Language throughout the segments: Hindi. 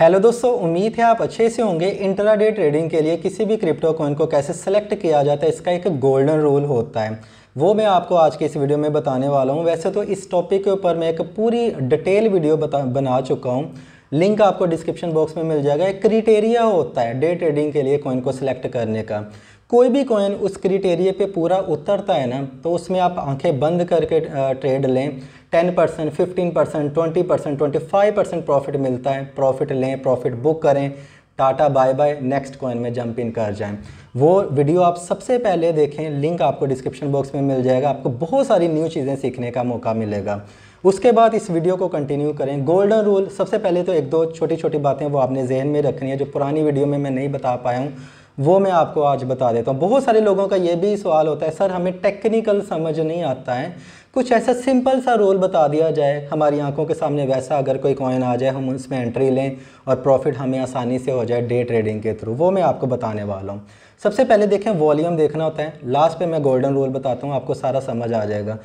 हेलो दोस्तों उम्मीद है आप अच्छे से होंगे इंटराडे ट्रेडिंग के लिए किसी भी क्रिप्टो कॉइन को कैसे सेलेक्ट किया जाता है इसका एक गोल्डन रूल होता है वो मैं आपको आज के इस वीडियो में बताने वाला हूँ वैसे तो इस टॉपिक के ऊपर मैं एक पूरी डिटेल वीडियो बता बना चुका हूँ लिंक आपको डिस्क्रिप्शन बॉक्स में मिल जाएगा एक क्रिटेरिया होता है डे ट्रेडिंग के लिए कॉइन को सिलेक्ट करने का कोई भी कॉइन उस क्रिटेरिया पे पूरा उतरता है ना तो उसमें आप आंखें बंद करके ट्रेड लें ten percent fifteen percent twenty percent twenty five percent profit मिलता है प्रॉफिट लें प्रॉफिट बुक करें tata bye bye next coin में जंप इन कर जाएं वो वीडियो आप सबसे पहले देखें लिंक आपको डिस्क्रिप्शन बॉक्स में मिल जाएगा आपको बहुत सारी न्यू चीज़ें सीखने का मौका मिलेगा उसके बाद इस वीडियो को कंटिन्यू करें गोल्डन रूल सबसे पहले तो एक दो छोटी छोटी बातें वो आपने जहन में रखनी है जो पुरानी वीडियो में मैं नहीं बता पाया हूँ वो मैं आपको आज बता देता हूँ बहुत सारे लोगों का ये भी सवाल होता है सर हमें टेक्निकल समझ नहीं आता है कुछ ऐसा सिंपल सा रोल बता दिया जाए हमारी आंखों के सामने वैसा अगर कोई कॉइन आ जाए हम उसमें एंट्री लें और प्रॉफिट हमें आसानी से हो जाए डे ट्रेडिंग के थ्रू वो मैं आपको बताने वाला हूँ सबसे पहले देखें वॉल्यूम देखना होता है लास्ट पे मैं गोल्डन रूल बताता हूँ आपको सारा समझ आ जाएगा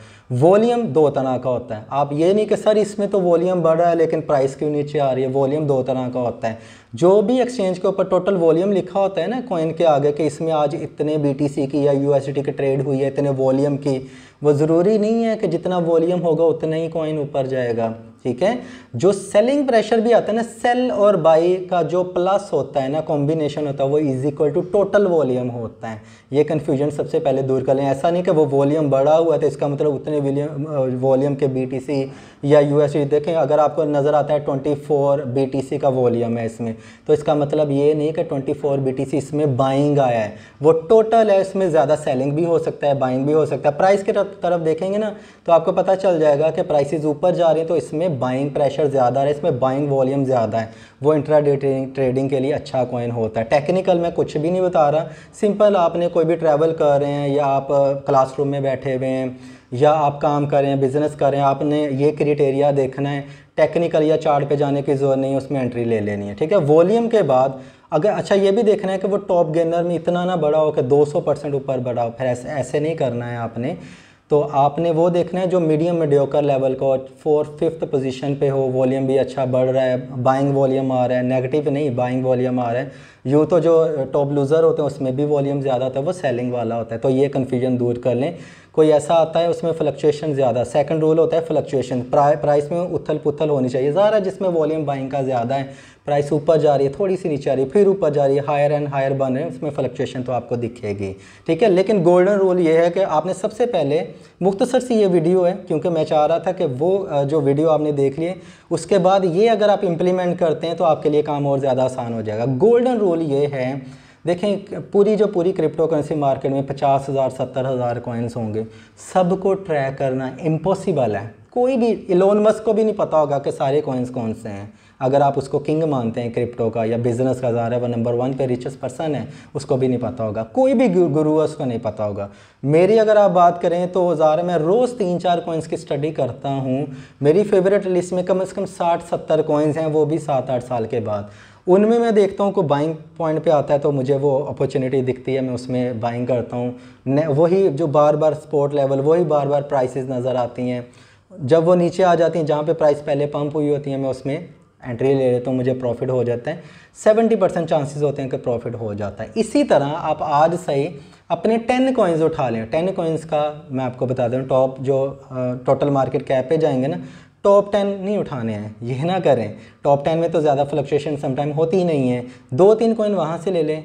वॉल्यूम दो तरह का होता है आप ये नहीं कि सर इसमें तो वॉल्यूम बढ़ रहा है लेकिन प्राइस क्यों नीचे आ रही है वॉल्यूम दो तरह का होता है जो भी एक्सचेंज के ऊपर टोटल वॉल्यूम लिखा होता है ना कॉइन के आगे कि इसमें आज इतने बी की या यू की ट्रेड हुई है इतने वॉल्यूम की वो ज़रूरी नहीं है कि जितना वॉल्यूम होगा उतना ही कॉइन ऊपर जाएगा ठीक है जो सेलिंग प्रेशर भी आता है ना सेल और बाई का जो प्लस होता है ना कॉम्बिनेशन होता है वो is equal to total volume होता है ये कन्फ्यूजन सबसे पहले दूर कर लें ऐसा नहीं कि वो वॉल्यूम बढ़ा हुआ है तो इसका मतलब उतने वॉल्यूम के बीटीसी या यूएसडी देखें अगर आपको नज़र आता है ट्वेंटी फोर बीटीसी का वॉल्यूम है इसमें तो इसका मतलब ये नहीं कि ट्वेंटी फोर बीटीसी इसमें बाइंग आया है वो टोटल है इसमें ज़्यादा सेलिंग भी हो सकता है बाइंग भी हो सकता है प्राइस के तरफ देखेंगे ना तो आपको पता चल जाएगा कि प्राइसिस ऊपर जा रही हैं तो इसमें बाइंग प्रेशर ज़्यादा है इसमें बाइंग वॉल्यूम ज़्यादा है वो डे ट्रेडिंग के लिए अच्छा कॉइन होता है टेक्निकल मैं कुछ भी नहीं बता रहा सिंपल आपने कोई भी ट्रैवल कर रहे हैं या आप क्लासरूम में बैठे हुए हैं या आप काम करें बिज़नेस करें आपने ये क्रिटेरिया देखना है टेक्निकल या चार्ट पे जाने की ज़रूरत नहीं है उसमें एंट्री ले लेनी है ठीक है वॉल्यूम के बाद अगर अच्छा ये भी देखना है कि वो टॉप गेनर में इतना ना बड़ा हो कि 200 परसेंट ऊपर बढ़ा हो फिर ऐसे ऐसे नहीं करना है आपने तो आपने वो देखना है जो मीडियम मेडियोकर लेवल को फोर फिफ्थ पोजीशन पे हो वॉल्यूम भी अच्छा बढ़ रहा है बाइंग वॉल्यूम आ रहा है नेगेटिव नहीं बाइंग वॉल्यूम आ रहा है यूँ तो जो टॉप लूज़र होते हैं उसमें भी वॉल्यूम ज़्यादा होता है वो सेलिंग वाला होता है तो ये कन्फ्यूजन दूर कर लें कोई ऐसा आता है उसमें फ्लक्चुएशन ज़्यादा सेकंड रूल होता है फ्लक्चुएशन प्राइस में उथल पुथल होनी चाहिए ज़्यादा जिसमें वॉल्यूम बाइंग का ज़्यादा है प्राइस ऊपर जा रही है थोड़ी सी नीचे आ रही है फिर ऊपर जा रही है हायर एंड हायर बन रहे हैं उसमें फ्लक्चुएशन तो आपको दिखेगी ठीक है लेकिन गोल्डन रूल ये है कि आपने सबसे पहले मुख्तसर सी ये वीडियो है क्योंकि मैं चाह रहा था कि वो जो वीडियो आपने देख लिए उसके बाद ये अगर आप इम्प्लीमेंट करते हैं तो आपके लिए काम और ज़्यादा आसान हो जाएगा गोल्डन रूल ये है देखें पूरी जो पूरी क्रिप्टो करेंसी मार्केट में पचास हज़ार सत्तर हज़ार कॉइन्स होंगे सबको ट्रैक करना इम्पॉसिबल है कोई भी इलोनमस को भी नहीं पता होगा कि सारे कॉइन्स कौन से हैं अगर आप उसको किंग मानते हैं क्रिप्टो का या बिज़नेस का जा रहा है वो नंबर वन पे रिचेस्ट पर्सन है उसको भी नहीं पता होगा कोई भी गुरु है उसको नहीं पता होगा मेरी अगर आप बात करें तो जार मैं रोज़ तीन चार कॉइंस की स्टडी करता हूँ मेरी फेवरेट लिस्ट में कम अज़ कम साठ सत्तर कोइंस हैं वो भी सात आठ साल के बाद उनमें मैं देखता हूँ को बाइंग पॉइंट पे आता है तो मुझे वो अपॉर्चुनिटी दिखती है मैं उसमें बाइंग करता हूँ वही जो बार बार स्पोर्ट लेवल वही बार बार प्राइसेस नज़र आती हैं जब वो नीचे आ जाती हैं जहाँ पे प्राइस पहले पंप हुई होती हैं मैं उसमें एंट्री ले लेता तो मुझे प्रॉफिट हो जाता है सेवेंटी परसेंट चांसेज़ होते हैं कि प्रॉफिट हो जाता है इसी तरह आप आज सही अपने टेन कॉइन्स उठा लें टेन कॉइन्स का मैं आपको बता दूँ टॉप जो टोटल मार्केट कैप पे जाएंगे ना टॉप टेन नहीं उठाने हैं यह ना करें टॉप टेन में तो ज़्यादा फ्लक्चुएशन समटाइम होती ही नहीं है दो तीन कॉइन वहाँ से ले लें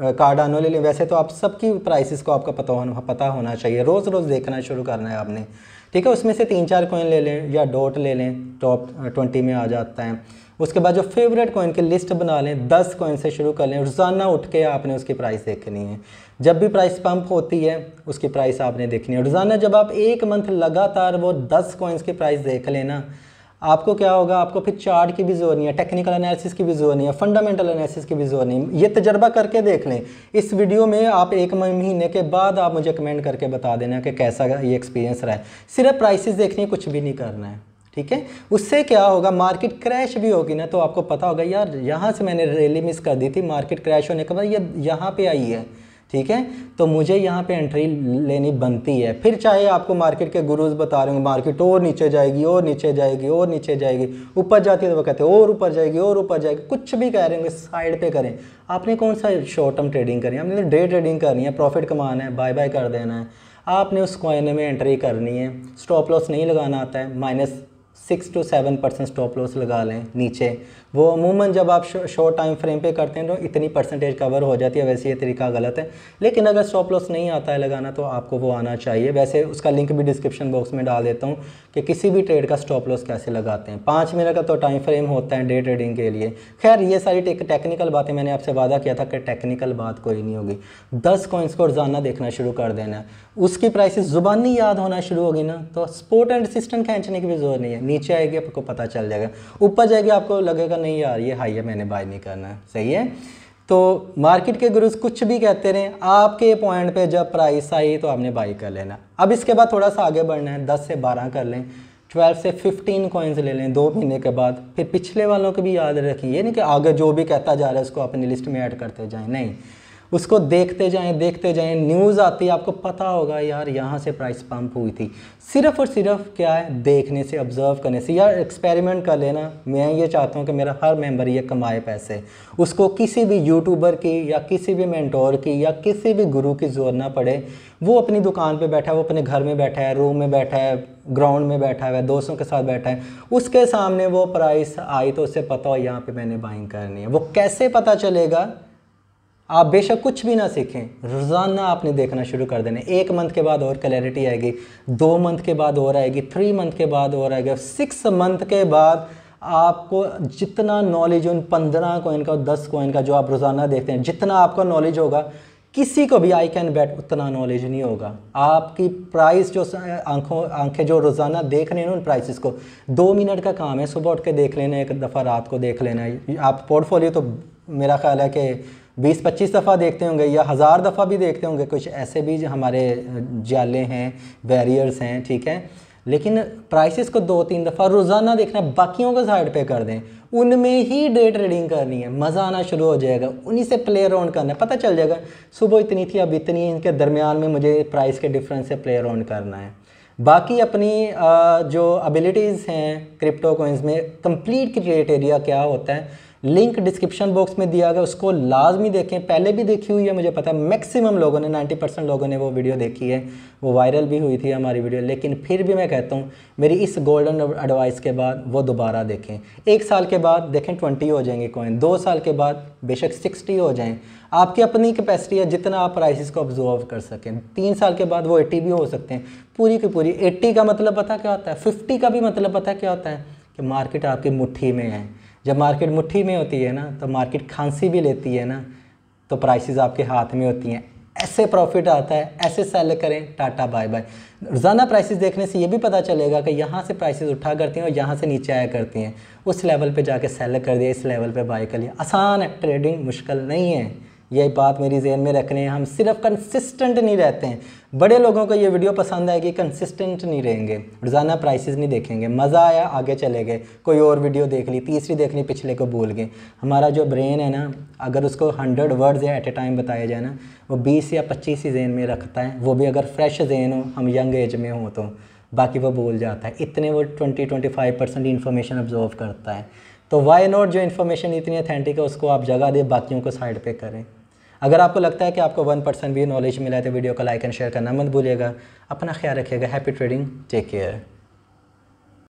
कार्ड आनो ले लें वैसे तो आप सबकी प्राइसिस को आपका पता होना पता होना चाहिए रोज़ रोज़ देखना शुरू करना है आपने ठीक है उसमें से तीन चार कॉइन ले लें या डॉट ले लें टॉप ट्वेंटी uh, में आ जाता है उसके बाद जो फेवरेट कॉइन की लिस्ट बना लें दस कॉइन से शुरू कर लें रोज़ाना उठ के आपने उसकी प्राइस देखनी है जब भी प्राइस पंप होती है उसकी प्राइस आपने देखनी है रोज़ाना जब आप एक मंथ लगातार वो दस कॉइन्स की प्राइस देख लेना आपको क्या होगा आपको फिर चार्ट की भी जोर नहीं है टेक्निकल एनालिसिस की भी जोर नहीं है फंडामेंटल एनालिसिस की भी जोर नहीं ये तजर्बा करके देख लें इस वीडियो में आप एक महीने के बाद आप मुझे कमेंट करके बता देना कि कैसा ये एक्सपीरियंस रहा है सिर्फ प्राइसेस देखनी कुछ भी नहीं करना है ठीक है उससे क्या होगा मार्केट क्रैश भी होगी ना तो आपको पता होगा यार यहाँ से मैंने रैली मिस कर दी थी मार्केट क्रैश होने के बाद ये यहाँ पे आई है ठीक है तो मुझे यहाँ पे एंट्री लेनी बनती है फिर चाहे आपको मार्केट के गुरुज बता रहे होंगे मार्केट और नीचे जाएगी और नीचे जाएगी और नीचे जाएगी ऊपर जाती है तो वो कहते हैं और ऊपर जाएगी और ऊपर जाएगी कुछ भी कह रहे होंगे साइड पे करें आपने कौन सा शॉर्ट टर्म ट्रेडिंग करनी है आपने डे ट्रेडिंग करनी है प्रॉफिट कमाना है बाय बाय कर देना है आपने उस कॉइन में एंट्री करनी है स्टॉप लॉस नहीं लगाना आता है minus six to seven percent stop loss लगा लें नीचे वो अमूमन जब आप शॉर्ट टाइम फ्रेम पे करते हैं तो इतनी परसेंटेज कवर हो जाती है वैसे ये तरीका गलत है लेकिन अगर स्टॉप लॉस नहीं आता है लगाना तो आपको वो आना चाहिए वैसे उसका लिंक भी डिस्क्रिप्शन बॉक्स में डाल देता हूँ कि किसी भी ट्रेड का स्टॉप लॉस कैसे लगाते हैं पाँच मिनट का तो टाइम फ्रेम होता है डे ट्रेडिंग के लिए खैर ये सारी टेक्निकल बातें मैंने आपसे वादा किया था कि टेक्निकल बात कोई नहीं होगी दस कॉइंस को रोज़ाना देखना शुरू कर देना है उसकी प्राइस ज़ुबानी याद होना शुरू होगी ना तो स्पोर्ट एंड सिस्टम खींचने की भी जरूरत नहीं है नीचे आएगी आपको पता चल जाएगा ऊपर जाएगी आपको लगेगा नहीं यार ये हाई है मैंने बाय नहीं करना है सही है तो मार्केट के गुरुज कुछ भी कहते रहे आपके पॉइंट पे जब प्राइस आई तो आपने बाई कर लेना अब इसके बाद थोड़ा सा आगे बढ़ना है दस से बारह कर लें ट्वेल्व से फिफ्टीन कॉइन्स ले लें दो महीने के बाद फिर पिछले वालों को भी याद रखिए नहीं कि आगे जो भी कहता जा रहा है उसको अपनी लिस्ट में ऐड करते जाएं नहीं उसको देखते जाएं देखते जाएं न्यूज़ आती है आपको पता होगा यार यहाँ से प्राइस पंप हुई थी सिर्फ और सिर्फ क्या है देखने से ऑब्ज़र्व करने से यार एक्सपेरिमेंट कर लेना मैं ये चाहता हूँ कि मेरा हर मेम्बर ये कमाए पैसे उसको किसी भी यूट्यूबर की या किसी भी मैंटोर की या किसी भी गुरु की जोर ना पड़े वो अपनी दुकान पर बैठा है वो अपने घर में बैठा है रूम में बैठा है ग्राउंड में बैठा हुआ है दोस्तों के साथ बैठा है उसके सामने वो प्राइस आई तो उससे पता हो यहाँ पे मैंने बाइंग करनी है वो कैसे पता चलेगा आप बेशक कुछ भी ना सीखें रोज़ाना आपने देखना शुरू कर देना एक मंथ के बाद और क्लैरिटी आएगी दो मंथ के बाद और आएगी थ्री मंथ के बाद और आएगी सिक्स मंथ के बाद आपको जितना नॉलेज उन पंद्रह कोइन का दस कोइन का जो आप रोज़ाना देखते हैं जितना आपका नॉलेज होगा किसी को भी आई कैन बैट उतना नॉलेज नहीं होगा आपकी प्राइस जो आंखों आंखें जो रोज़ाना देख रहे हैं उन प्राइसेस को दो मिनट का काम है सुबह उठ के देख लेना एक दफ़ा रात को देख लेना आप पोर्टफोलियो तो मेरा ख्याल है कि बीस पच्चीस दफ़ा देखते होंगे या हज़ार दफ़ा भी देखते होंगे कुछ ऐसे भी जो हमारे जाले हैं बैरियर्स हैं ठीक है लेकिन प्राइसेस को दो तीन दफ़ा रोज़ाना देखना है बाकियों को साइड पे कर दें उनमें ही डे ट्रेडिंग करनी है मज़ा आना शुरू हो जाएगा उन्हीं से प्ले राउंड करना है पता चल जाएगा सुबह इतनी थी अब इतनी इनके दरमियान में मुझे प्राइस के डिफरेंस से प्ले राउंड करना है बाकी अपनी जो अबिलिटीज़ हैं क्रिप्टो कोइंस में कंप्लीट क्रिएटेरिया क्या होता है लिंक डिस्क्रिप्शन बॉक्स में दिया गया उसको लाजमी देखें पहले भी देखी हुई है मुझे पता है मैक्सिमम लोगों ने 90 परसेंट लोगों ने वो वीडियो देखी है वो वायरल भी हुई थी हमारी वीडियो लेकिन फिर भी मैं कहता हूँ मेरी इस गोल्डन एडवाइस के बाद वो दोबारा देखें एक साल के बाद देखें ट्वेंटी हो जाएंगे कोइन दो साल के बाद बेशक सिक्सटी हो जाएँ आपकी अपनी कैपेसिटी है जितना आप प्राइसिस को ऑब्जर्व कर सकें तीन साल के बाद वो एट्टी भी हो सकते हैं पूरी की पूरी एट्टी का मतलब पता क्या होता है फिफ्टी का भी मतलब पता क्या होता है कि मार्केट आपकी मुट्ठी में है जब मार्केट मुट्ठी में होती है ना तो मार्केट खांसी भी लेती है ना तो प्राइसेस आपके हाथ में होती हैं ऐसे प्रॉफिट आता है ऐसे सेल करें टाटा बाय बाय रोज़ाना प्राइसेस देखने से ये भी पता चलेगा कि यहाँ से प्राइसेस उठा करती हैं और यहाँ से नीचे आया करती हैं उस लेवल पे जाके सेल कर दिया इस लेवल पे बाय कर लिया आसान है ट्रेडिंग मुश्किल नहीं है यही बात मेरी जहन में रख रहे हैं हम सिर्फ कंसिस्टेंट नहीं रहते हैं बड़े लोगों को ये वीडियो पसंद कि कंसिस्टेंट नहीं रहेंगे रोज़ाना प्राइसेस नहीं देखेंगे मज़ा आया आगे चले गए कोई और वीडियो देख ली तीसरी देख ली पिछले को भूल गए हमारा जो ब्रेन है ना अगर उसको हंड्रेड वर्ड्स या एट ए टाइम बताया जाए ना वो बीस या पच्चीस ही जहन में रखता है वो भी अगर फ्रेश जहन हो हम यंग एज में हों तो बाकी वो बोल जाता है इतने वो twenty twenty five percent information observe करता है तो वाई नॉट जो इन्फॉर्मेशन इतनी अथेंटिक है उसको आप जगह दें बाकियों को साइड पे करें अगर आपको लगता है कि आपको वन परसेंट भी नॉलेज मिला है तो वीडियो को लाइक एंड शेयर करना मत भूलिएगा अपना ख्याल रखिएगा हैप्पी ट्रेडिंग टेक केयर